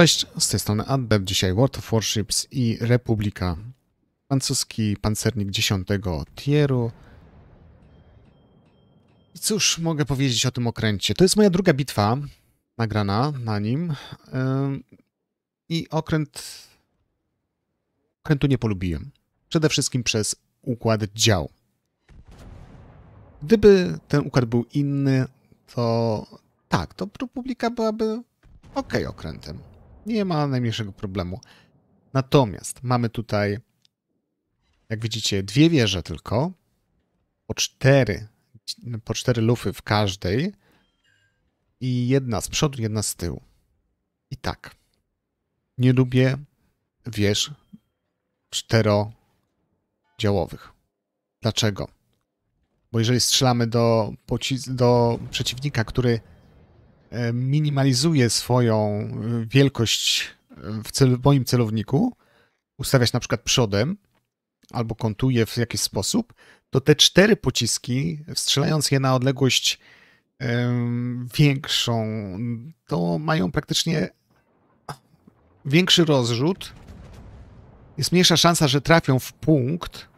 Cześć, z tej strony Addep, dzisiaj World of Warships i Republika. Francuski pancernik 10 tieru. I cóż mogę powiedzieć o tym okręcie? To jest moja druga bitwa nagrana na nim. I okręt... Okrętu nie polubiłem. Przede wszystkim przez układ dział. Gdyby ten układ był inny, to tak, to Republika byłaby ok okrętem. Nie ma najmniejszego problemu. Natomiast mamy tutaj, jak widzicie, dwie wieże tylko, po cztery, po cztery lufy w każdej i jedna z przodu, jedna z tyłu. I tak, nie lubię wież czterodziałowych. Dlaczego? Bo jeżeli strzelamy do, do przeciwnika, który E, minimalizuję swoją e, wielkość e, w cel, moim celowniku, ustawiać na przykład przodem albo kontuję w jakiś sposób, to te cztery pociski, strzelając je na odległość większą, to mają praktycznie większy rozrzut. Jest mniejsza szansa, że trafią w punkt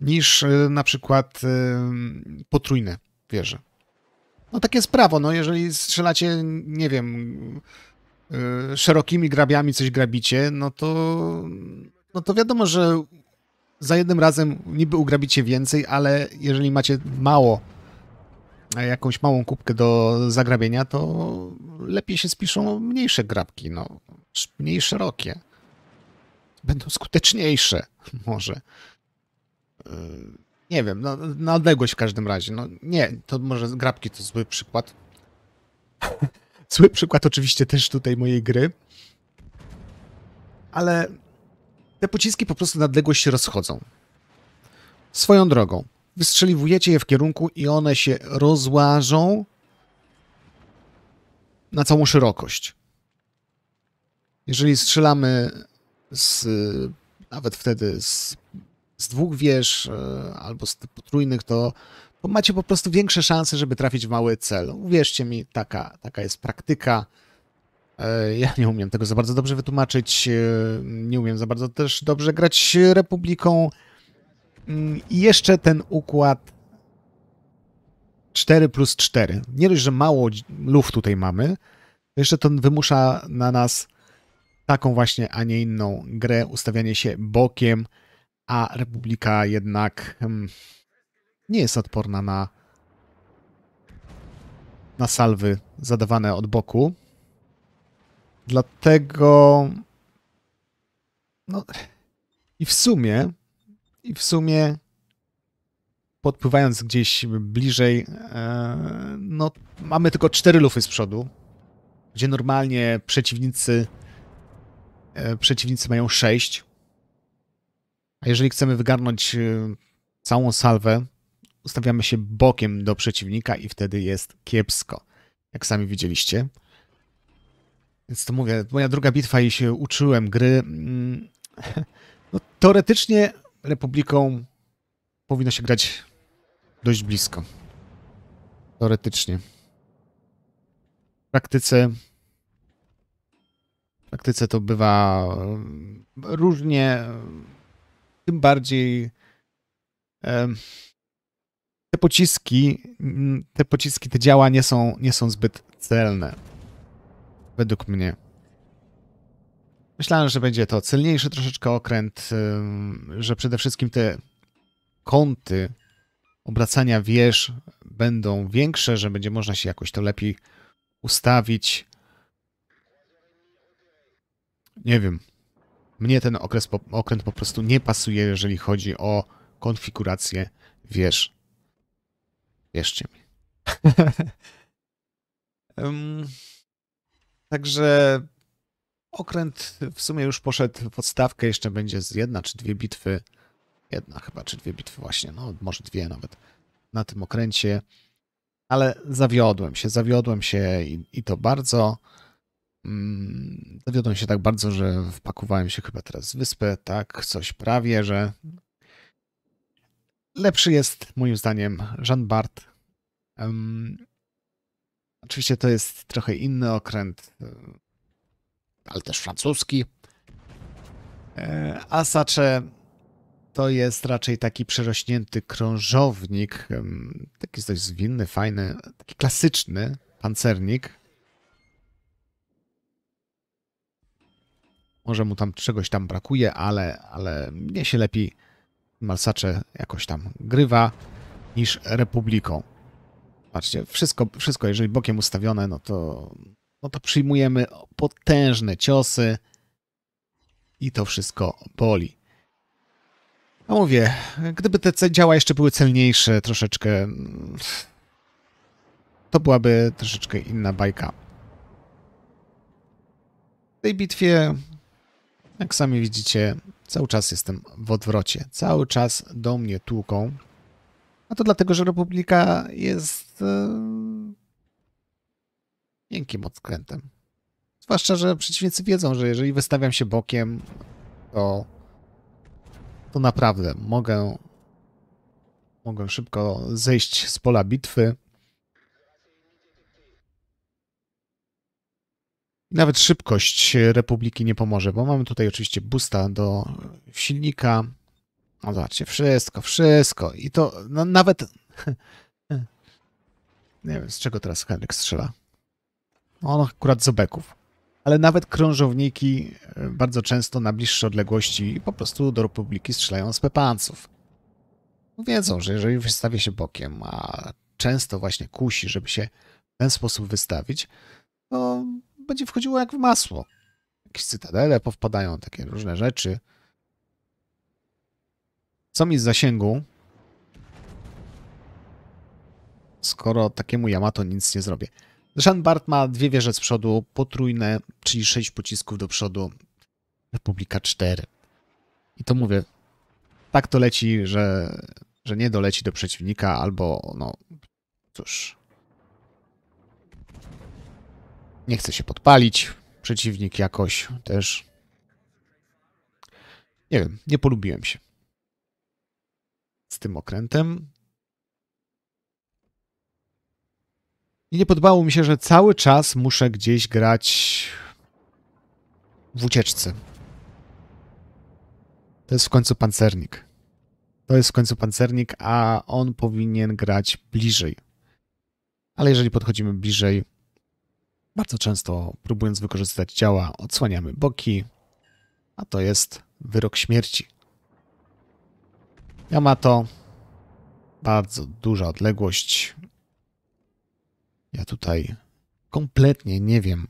niż na przykład potrójne wieże. No takie jest prawo, no jeżeli strzelacie, nie wiem, yy, szerokimi grabiami coś grabicie, no to, no to wiadomo, że za jednym razem niby ugrabicie więcej, ale jeżeli macie mało, e, jakąś małą kubkę do zagrabienia, to lepiej się spiszą mniejsze grabki, no, mniej szerokie. Będą skuteczniejsze, może. Yy nie wiem, no, na odległość w każdym razie. No nie, to może grabki to zły przykład. zły przykład oczywiście też tutaj mojej gry. Ale te pociski po prostu na odległość się rozchodzą. Swoją drogą. Wystrzeliwujecie je w kierunku i one się rozłażą na całą szerokość. Jeżeli strzelamy z, nawet wtedy z z dwóch wież e, albo z potrójnych, to, to macie po prostu większe szanse, żeby trafić w mały cel. Uwierzcie mi, taka, taka jest praktyka. E, ja nie umiem tego za bardzo dobrze wytłumaczyć. E, nie umiem za bardzo też dobrze grać Republiką. Mm, I jeszcze ten układ 4 plus 4. Nie dość, że mało luf tutaj mamy, jeszcze to wymusza na nas taką właśnie, a nie inną grę, ustawianie się bokiem a Republika jednak hmm, nie jest odporna na, na salwy zadawane od boku. Dlatego. No, i w sumie, i w sumie, podpływając gdzieś bliżej, e, no, mamy tylko cztery lufy z przodu, gdzie normalnie przeciwnicy, e, przeciwnicy mają sześć. A jeżeli chcemy wygarnąć y, całą salwę, ustawiamy się bokiem do przeciwnika i wtedy jest kiepsko. Jak sami widzieliście. Więc to mówię, moja druga bitwa i się uczyłem gry. Mm, no, teoretycznie Republiką powinno się grać dość blisko. Teoretycznie. W praktyce w praktyce to bywa mm, różnie tym bardziej te pociski, mm, te pociski, te działa nie są, nie są zbyt celne. Według mnie. Myślałem, że będzie to celniejszy troszeczkę okręt, że przede wszystkim te kąty obracania wież będą większe, że będzie można się jakoś to lepiej ustawić. Nie wiem. Mnie ten okres, okręt po prostu nie pasuje, jeżeli chodzi o konfigurację wiesz, Wierzcie mi. um, także okręt w sumie już poszedł w odstawkę. Jeszcze będzie z jedna czy dwie bitwy. Jedna chyba, czy dwie bitwy właśnie. No, może dwie nawet na tym okręcie. Ale zawiodłem się, zawiodłem się i, i to bardzo. Mm, zawiodłem się tak bardzo, że wpakowałem się chyba teraz w wyspę, tak, coś prawie, że lepszy jest moim zdaniem Jean Bart. Um, oczywiście to jest trochę inny okręt, e, ale też francuski. E, Asacze to jest raczej taki przerośnięty krążownik, taki dość zwinny, fajny, taki klasyczny pancernik Może mu tam czegoś tam brakuje, ale, ale mnie się lepiej Malsacze jakoś tam grywa niż Republiką. Patrzcie, wszystko, wszystko jeżeli bokiem ustawione, no to, no to przyjmujemy potężne ciosy i to wszystko boli. No mówię, gdyby te działa jeszcze były celniejsze troszeczkę, to byłaby troszeczkę inna bajka. W tej bitwie jak sami widzicie, cały czas jestem w odwrocie. Cały czas do mnie tłuką. A to dlatego, że Republika jest e, miękkim odkrętem. Zwłaszcza, że przeciwnicy wiedzą, że jeżeli wystawiam się bokiem, to, to naprawdę mogę, mogę szybko zejść z pola bitwy. Nawet szybkość e, Republiki nie pomoże, bo mamy tutaj oczywiście busta do silnika. No zobaczcie, wszystko, wszystko. I to no, nawet... nie wiem, z czego teraz Henryk strzela. On akurat z obeków. Ale nawet krążowniki e, bardzo często na bliższe odległości po prostu do Republiki strzelają z pepanców. Wiedzą, że jeżeli wystawię się bokiem, a często właśnie kusi, żeby się w ten sposób wystawić, to będzie wchodziło jak w masło. Jakieś cytadele powpadają, takie różne rzeczy. Co mi z zasięgu, skoro takiemu Yamato nic nie zrobię. Jean Bart ma dwie wieże z przodu, potrójne, czyli sześć pocisków do przodu. Republika 4. I to mówię, tak to leci, że, że nie doleci do przeciwnika, albo no cóż, Nie chce się podpalić. Przeciwnik jakoś też. Nie wiem, nie polubiłem się z tym okrętem. I nie podobało mi się, że cały czas muszę gdzieś grać w ucieczce. To jest w końcu pancernik. To jest w końcu pancernik, a on powinien grać bliżej. Ale jeżeli podchodzimy bliżej, bardzo często, próbując wykorzystać ciała, odsłaniamy boki, a to jest wyrok śmierci. Yamato, bardzo duża odległość. Ja tutaj kompletnie nie wiem,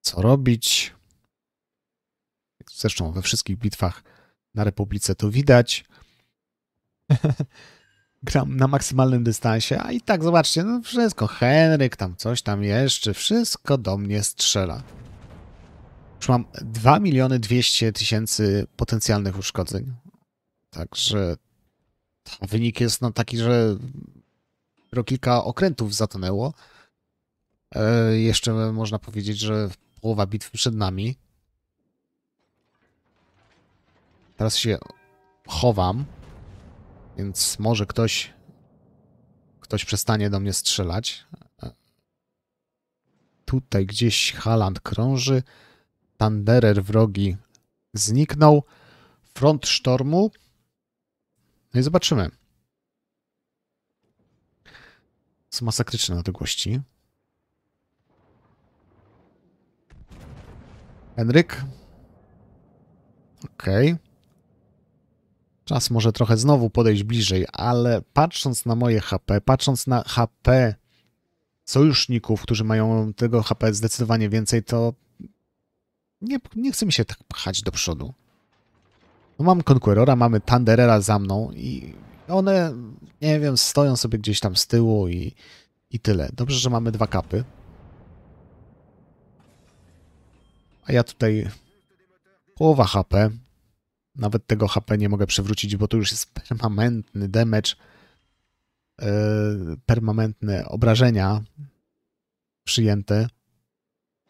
co robić. Zresztą we wszystkich bitwach na Republice to widać. gram na maksymalnym dystansie, a i tak zobaczcie, no wszystko, Henryk tam coś tam jeszcze, wszystko do mnie strzela. Już mam 2 miliony 200 tysięcy potencjalnych uszkodzeń. Także wynik jest no taki, że dopiero kilka okrętów zatonęło. E, jeszcze można powiedzieć, że połowa bitwy przed nami. Teraz się chowam. Więc może ktoś, ktoś przestanie do mnie strzelać. Tutaj gdzieś Haland krąży. Tanderer wrogi zniknął. Front sztormu. No i zobaczymy. Są masakryczne odległości. Henryk. Okej. Okay. Czas może trochę znowu podejść bliżej, ale patrząc na moje HP, patrząc na HP sojuszników, którzy mają tego HP zdecydowanie więcej, to nie, nie chce mi się tak pchać do przodu. No mam Conquerora, mamy Thunderera za mną i one, nie wiem, stoją sobie gdzieś tam z tyłu i, i tyle. Dobrze, że mamy dwa kapy. A ja tutaj połowa HP, nawet tego HP nie mogę przywrócić, bo to już jest permanentny damage, e, permanentne obrażenia przyjęte.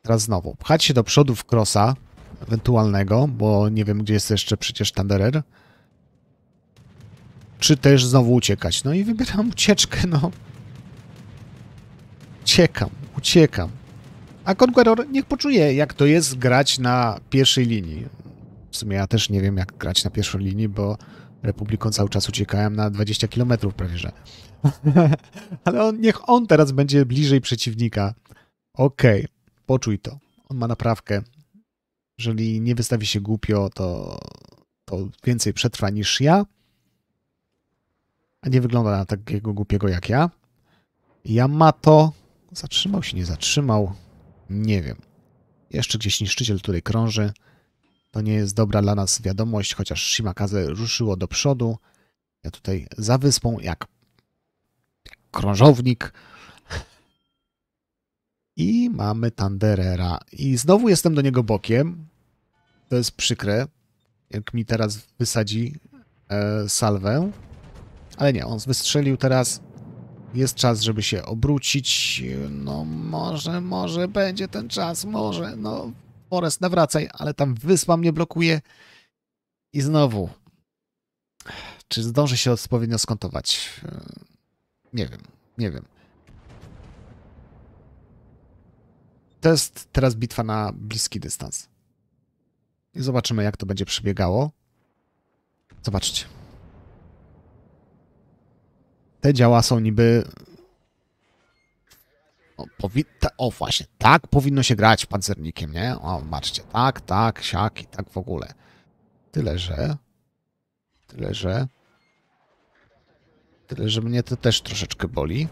Teraz znowu, pchać się do przodu w krosa ewentualnego, bo nie wiem, gdzie jest jeszcze przecież Thunderer. Czy też znowu uciekać? No i wybieram ucieczkę, no. Uciekam, uciekam. A Conqueror niech poczuje, jak to jest grać na pierwszej linii. W sumie ja też nie wiem, jak grać na pierwszej linii, bo Republiką cały czas uciekałem na 20 km prawie że. Ale on, niech on teraz będzie bliżej przeciwnika. Okej, okay, poczuj to. On ma naprawkę. Jeżeli nie wystawi się głupio, to, to więcej przetrwa niż ja. A nie wygląda na takiego głupiego jak ja. Ja ma to. Zatrzymał się, nie zatrzymał. Nie wiem. Jeszcze gdzieś niszczyciel tutaj krąży. To nie jest dobra dla nas wiadomość, chociaż Shimakaze ruszyło do przodu. Ja tutaj za wyspą, jak krążownik. I mamy Tanderera. I znowu jestem do niego bokiem. To jest przykre, jak mi teraz wysadzi e, salwę. Ale nie, on wystrzelił teraz. Jest czas, żeby się obrócić. No może, może będzie ten czas, może. No Forest, nawracaj, ale tam wyspa mnie blokuje. I znowu, czy zdąży się odpowiednio skontować? E, nie wiem, nie wiem. To jest teraz bitwa na bliski dystans. I zobaczymy, jak to będzie przebiegało. Zobaczcie. Te działa są niby o, powi- ta, o właśnie, tak powinno się grać pancernikiem, nie? O, patrzcie, tak, tak, siak i tak w ogóle. Tyle, że... Tyle, że... Tyle, że mnie to też troszeczkę boli.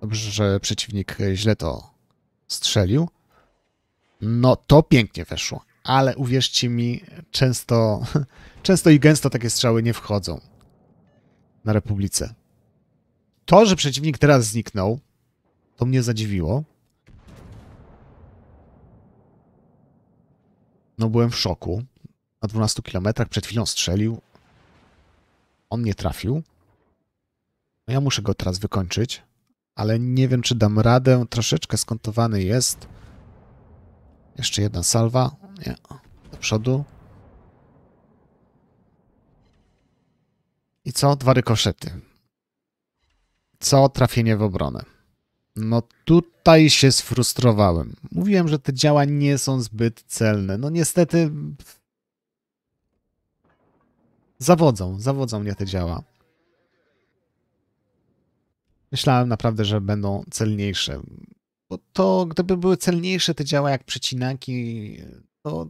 Dobrze, że przeciwnik źle to strzelił. No to pięknie weszło, ale uwierzcie mi, często, często i gęsto takie strzały nie wchodzą na Republice. To, że przeciwnik teraz zniknął, to mnie zadziwiło. No byłem w szoku. Na 12 kilometrach przed chwilą strzelił. On nie trafił. No ja muszę go teraz wykończyć, ale nie wiem, czy dam radę. Troszeczkę skontowany jest. Jeszcze jedna salwa. Nie. Do przodu. I co? Dwa rykoszety. Co? Trafienie w obronę. No tutaj się sfrustrowałem. Mówiłem, że te działa nie są zbyt celne. No niestety zawodzą, zawodzą mnie te działa. Myślałem naprawdę, że będą celniejsze. Bo to, gdyby były celniejsze te działa jak przecinaki, to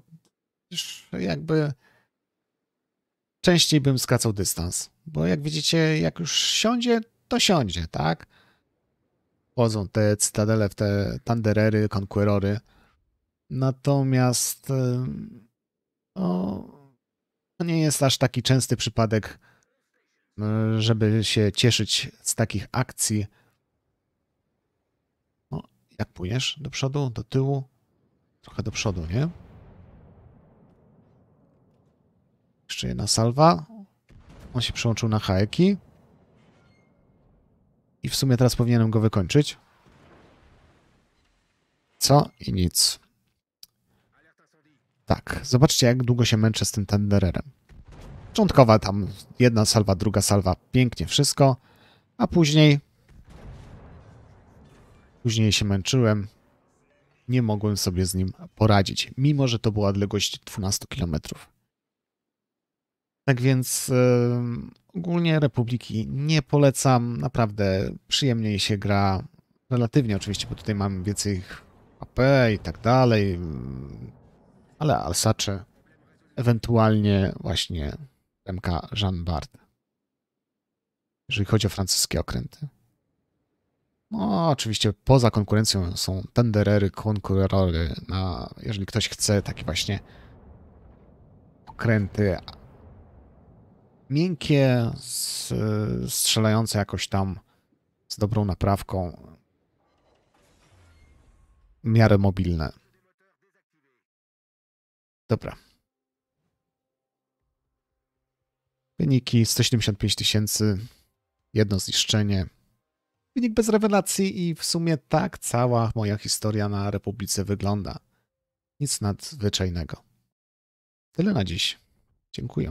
jakby częściej bym skracał dystans. Bo jak widzicie, jak już siądzie, to siądzie, tak? wchodzą te cytadele, w te Thunderery, Conquerory. Natomiast e, no, to nie jest aż taki częsty przypadek, e, żeby się cieszyć z takich akcji. No, jak pójdziesz? Do przodu, do tyłu? Trochę do przodu, nie? Jeszcze jedna salwa. On się przełączył na Haeki. I w sumie teraz powinienem go wykończyć. Co? I nic. Tak, zobaczcie jak długo się męczę z tym tendererem. Początkowa tam jedna salwa, druga salwa, pięknie wszystko. A później... Później się męczyłem. Nie mogłem sobie z nim poradzić, mimo że to była odległość 12 kilometrów. Tak więc yy, ogólnie Republiki nie polecam. Naprawdę przyjemniej się gra. Relatywnie oczywiście, bo tutaj mamy więcej AP i tak dalej. Ale Alsacze, ewentualnie właśnie MK Jean Bart. Jeżeli chodzi o francuskie okręty. No, oczywiście poza konkurencją są tenderery, konkurerory. Na, jeżeli ktoś chce takie właśnie okręty miękkie, strzelające jakoś tam z dobrą naprawką, w miarę mobilne. Dobra. Wyniki 175 tysięcy, jedno zniszczenie. Wynik bez rewelacji i w sumie tak cała moja historia na Republice wygląda. Nic nadzwyczajnego. Tyle na dziś. Dziękuję.